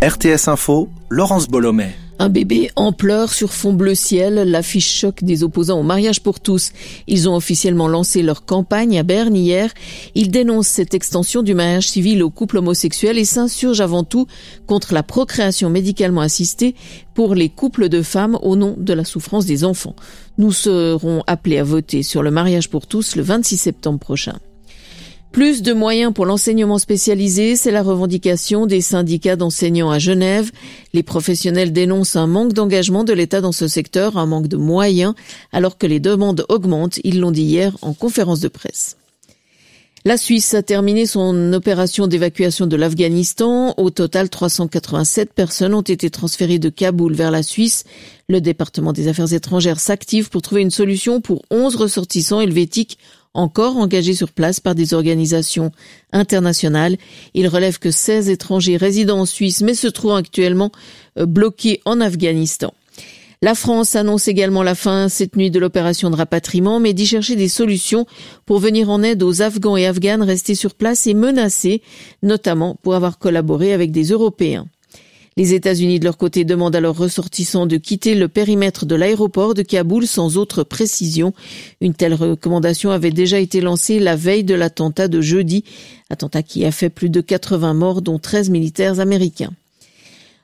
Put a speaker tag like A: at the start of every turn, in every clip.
A: RTS Info, Laurence Bollomet. Un bébé en pleurs sur fond bleu ciel, l'affiche choc des opposants au mariage pour tous. Ils ont officiellement lancé leur campagne à Berne hier. Ils dénoncent cette extension du mariage civil aux couples homosexuels et s'insurgent avant tout contre la procréation médicalement assistée pour les couples de femmes au nom de la souffrance des enfants. Nous serons appelés à voter sur le mariage pour tous le 26 septembre prochain. Plus de moyens pour l'enseignement spécialisé, c'est la revendication des syndicats d'enseignants à Genève. Les professionnels dénoncent un manque d'engagement de l'État dans ce secteur, un manque de moyens, alors que les demandes augmentent, ils l'ont dit hier en conférence de presse. La Suisse a terminé son opération d'évacuation de l'Afghanistan. Au total, 387 personnes ont été transférées de Kaboul vers la Suisse. Le département des affaires étrangères s'active pour trouver une solution pour 11 ressortissants helvétiques encore engagés sur place par des organisations internationales. Il relève que 16 étrangers résidant en Suisse mais se trouvent actuellement euh, bloqués en Afghanistan. La France annonce également la fin cette nuit de l'opération de rapatriement, mais d'y chercher des solutions pour venir en aide aux Afghans et Afghanes restés sur place et menacés, notamment pour avoir collaboré avec des Européens. Les États-Unis de leur côté demandent à leurs ressortissants de quitter le périmètre de l'aéroport de Kaboul sans autre précision. Une telle recommandation avait déjà été lancée la veille de l'attentat de jeudi, attentat qui a fait plus de 80 morts dont 13 militaires américains.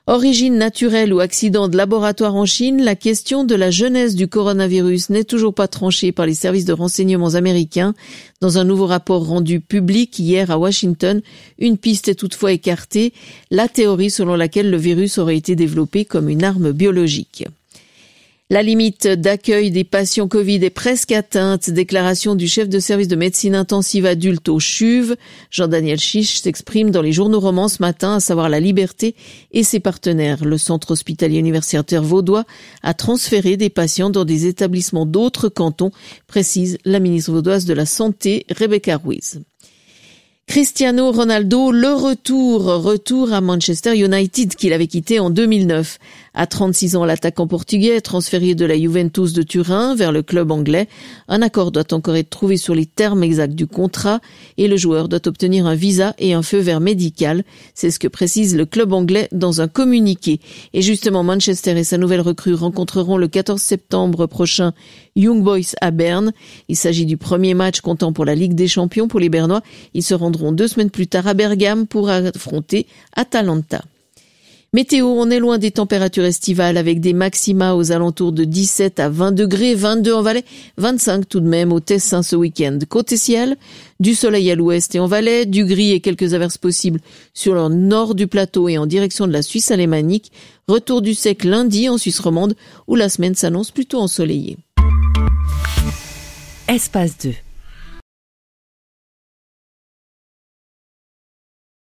A: Origine naturelle ou accident de laboratoire en Chine, la question de la jeunesse du coronavirus n'est toujours pas tranchée par les services de renseignements américains. Dans un nouveau rapport rendu public hier à Washington, une piste est toutefois écartée, la théorie selon laquelle le virus aurait été développé comme une arme biologique. La limite d'accueil des patients Covid est presque atteinte. Déclaration du chef de service de médecine intensive adulte au CHUV. Jean-Daniel Chiche s'exprime dans les journaux romans ce matin, à savoir La Liberté et ses partenaires. Le centre hospitalier universitaire vaudois a transféré des patients dans des établissements d'autres cantons, précise la ministre vaudoise de la Santé, Rebecca Ruiz. Cristiano Ronaldo, le retour, retour à Manchester United qu'il avait quitté en 2009. À 36 ans, l'attaquant portugais est transféré de la Juventus de Turin vers le club anglais. Un accord doit encore être trouvé sur les termes exacts du contrat et le joueur doit obtenir un visa et un feu vert médical. C'est ce que précise le club anglais dans un communiqué. Et justement, Manchester et sa nouvelle recrue rencontreront le 14 septembre prochain Young Boys à Berne. Il s'agit du premier match comptant pour la Ligue des Champions pour les Bernois. Ils se rendront deux semaines plus tard à Bergame pour affronter Atalanta. Météo, on est loin des températures estivales avec des maxima aux alentours de 17 à 20 degrés, 22 en Valais, 25 tout de même au Tessin ce week-end. Côté ciel, du soleil à l'ouest et en Valais, du gris et quelques averses possibles sur le nord du plateau et en direction de la Suisse alémanique. Retour du sec lundi en Suisse romande où la semaine s'annonce plutôt ensoleillée. Espace 2